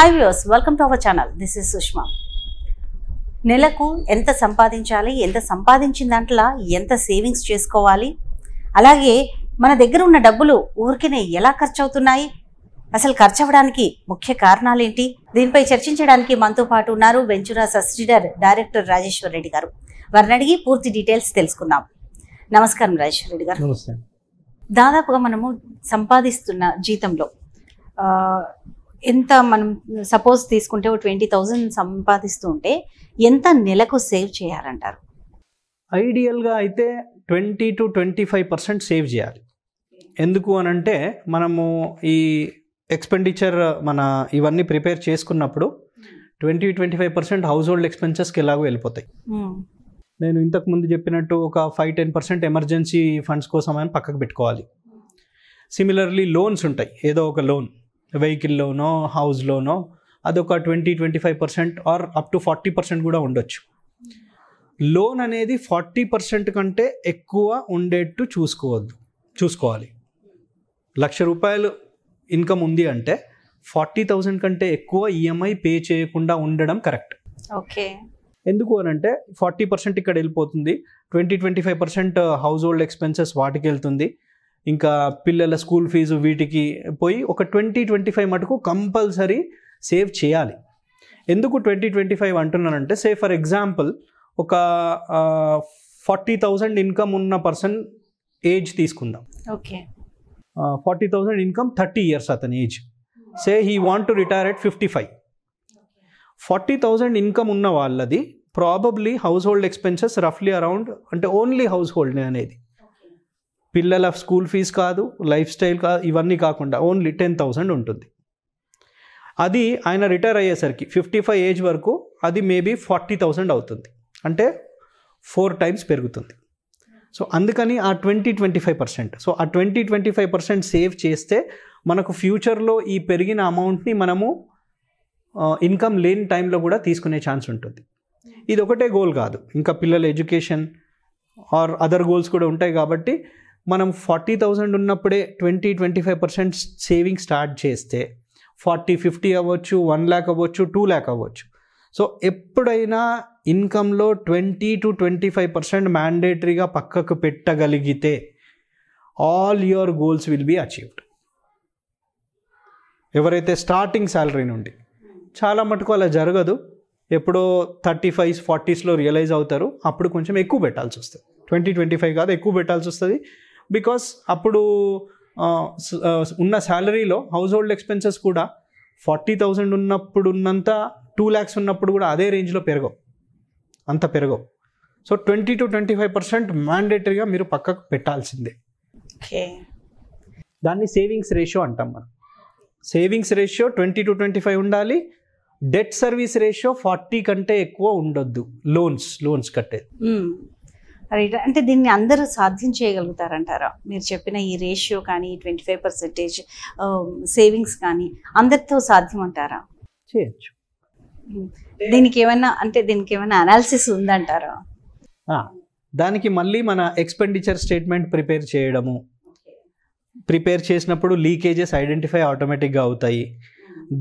high views welcome to our channel this is Sushma నెలకు ఎంత సంపాదించాలి ఎంత సంపాదించిన దాంట్లో ఎంత సేవింగ్స్ చేసుకోవాలి అలాగే మన దగ్గర ఉన్న డబ్బులు ఊరికినే ఎలా ఖర్చు అవుతున్నాయి అసలు ఖర్చు అవ్వడానికి ముఖ్య కారణాలు ఏంటి దీనిపై చర్చించడానికి మనతో పాటు ఉన్నారు Ventura subsidiary director Rajeshwar Reddy garu వారిని అడిగి పూర్తి డీటెయిల్స్ తెలుసుకుందాం నమస్కారం రాజేశ్వర్ రెడ్డి గారు దాదాపుగా మనము సంపాదిస్తున్న జీతంలో ఎంత మనం సపోజ్ తీసుకుంటే ఒక ట్వంటీ థౌజండ్ సంపాదిస్తుంటే ఎంత నెలకు సేవ్ చేయాలంటారు ఐడియల్గా అయితే twenty to twenty five percent save చేయాలి ఎందుకు అని అంటే మనము ఈ ఎక్స్పెండిచర్ మన ఇవన్నీ ప్రిపేర్ చేసుకున్నప్పుడు twenty twenty five percent household ఎక్స్పెన్సెస్కి ఎలాగో వెళ్ళిపోతాయి నేను ఇంతకు ముందు చెప్పినట్టు ఒక five ten percent emergency funds కోసం అని పక్కకు పెట్టుకోవాలి సిమిలర్లీ లోన్స్ ఉంటాయి ఏదో ఒక లోన్ వెహికల్లోనో హౌస్లోనో అదొక twenty twenty five percent or up to forty percent కూడా ఉండొచ్చు లోన్ అనేది ఫార్టీ పర్సెంట్ కంటే ఎక్కువ ఉండేట్టు చూసుకోవద్దు చూసుకోవాలి లక్ష రూపాయలు ఇన్కమ్ ఉంది అంటే ఫార్టీ థౌజండ్ కంటే ఎక్కువ ఈఎంఐ e పే చేయకుండా ఉండడం కరెక్ట్ ఓకే ఎందుకు అని అంటే ఫార్టీ పర్సెంట్ ఇక్కడ వెళ్ళిపోతుంది twenty twenty five percent household expenses వాటికి వెళ్తుంది ఇంకా పిల్లల స్కూల్ ఫీజు వీటికి పోయి ఒక ట్వంటీ ట్వంటీ ఫైవ్ మటుకు కంపల్సరీ సేవ్ చేయాలి ఎందుకు ట్వంటీ ట్వంటీ ఫైవ్ అంటున్నానంటే సే ఫర్ ఎగ్జాంపుల్ ఒక ఫార్టీ థౌజండ్ ఇన్కమ్ ఉన్న పర్సన్ ఏజ్ తీసుకుందాం okay forty thousand income thirty years అతని age say he want to retire at fifty five forty thousand income ఉన్న వాళ్ళది probably household expenses రఫ్లీ around అంటే only household అనేది పిల్లల school fee కాదు లైఫ్ స్టైల్ కాదు ఇవన్నీ కాకుండా ఓన్లీ టెన్ థౌసండ్ ఉంటుంది అది ఆయన రిటైర్ అయ్యేసరికి ఫిఫ్టీ ఫైవ్ ఏజ్ వరకు అది మేబీ ఫార్టీ థౌసండ్ అవుతుంది అంటే ఫోర్ టైమ్స్ పెరుగుతుంది సో అందుకని ఆ twenty twenty five percent so ఆ twenty twenty five percent save చేస్తే మనకు ఫ్యూచర్లో ఈ పెరిగిన అమౌంట్ని మనము ఇన్కమ్ లేని టైంలో కూడా తీసుకునే ఛాన్స్ ఉంటుంది ఇది ఒకటే గోల్ కాదు ఇంకా పిల్లల ఎడ్యుకేషన్ ఆర్ అదర్ గోల్స్ కూడా ఉంటాయి కాబట్టి మనం ఫార్టీ థౌజండ్ ఉన్నప్పుడే twenty twenty five percent saving start చేస్తే ఫార్టీ ఫిఫ్టీ అవ్వచ్చు వన్ ల్యాక్ అవ్వచ్చు టూ ల్యాక్ అవ్వచ్చు సో ఎప్పుడైనా ఇన్కంలో twenty to twenty five percent మ్యాండేటరీగా పక్కకు పెట్టగలిగితే all your goals will be achieved ఎవరైతే స్టార్టింగ్ శాలరీ నుండి చాలా మటుకు అలా జరగదు ఎప్పుడో థర్టీ ఫైవ్స్ ఫార్టీస్లో రియలైజ్ అవుతారు అప్పుడు కొంచెం ఎక్కువ పెట్టాల్సి వస్తుంది ట్వంటీ ట్వంటీ ఫైవ్ కాదు ఎక్కువ పెట్టాల్సి వస్తుంది బికాస్ అప్పుడు ఉన్న శాలరీలో హౌస్ హోల్డ్ ఎక్స్పెన్సెస్ కూడా ఫార్టీ థౌజండ్ ఉన్నప్పుడు ఉన్నంత టూ ల్యాక్స్ ఉన్నప్పుడు కూడా అదే రేంజ్లో పెరగవు అంత పెరగవు so twenty to twenty five percent మ్యాండేటరీగా మీరు పక్కకు పెట్టాల్సిందే దాన్ని సేవింగ్స్ రేషియో అంటాం మనం savings ratio twenty to twenty five ఉండాలి డెట్ సర్వీస్ రేషియో ఫార్టీ కంటే ఎక్కువ ఉండొద్దు లోన్స్ లోన్స్ కట్టేది రిటర్న్ అంటే దీన్ని అందరూ సాధ్యం చేయగలుగుతారంటారా మీరు చెప్పిన ఈ రేషియో కానీ ట్వంటీ ఫైవ్ పర్సెంటేజ్ సేవింగ్స్ కానీ అందరితో సాధ్యం అంటారా చేయొచ్చు దీనికి ఏమైనా అంటే దీనికి ఏమైనా అనాలిసిస్ ఉందంటారా దానికి మళ్ళీ మన ఎక్స్పెండిచర్ స్టేట్మెంట్ ప్రిపేర్ చేయడము ప్రిపేర్ చేసినప్పుడు లీకేజెస్ ఐడెంటిఫై ఆటోమేటిక్గా అవుతాయి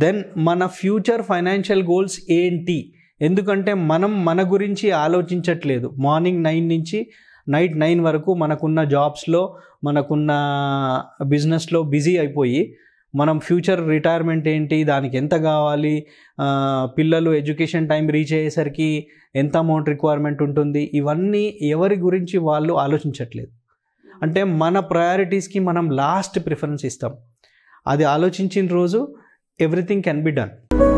దెన్ మన ఫ్యూచర్ ఫైనాన్షియల్ గోల్స్ ఏంటి ఎందుకంటే మనం మన గురించి ఆలోచించట్లేదు మార్నింగ్ నైన్ నుంచి నైట్ నైన్ వరకు మనకున్న జాబ్స్లో మనకున్న బిజినెస్లో బిజీ అయిపోయి మనం ఫ్యూచర్ రిటైర్మెంట్ ఏంటి దానికి ఎంత కావాలి పిల్లలు ఎడ్యుకేషన్ టైం రీచ్ అయ్యేసరికి ఎంత అమౌంట్ రిక్వైర్మెంట్ ఉంటుంది ఇవన్నీ ఎవరి గురించి వాళ్ళు ఆలోచించట్లేదు అంటే మన ప్రయారిటీస్కి మనం లాస్ట్ ప్రిఫరెన్స్ ఇస్తాం అది ఆలోచించిన రోజు ఎవ్రీథింగ్ కెన్ బి డన్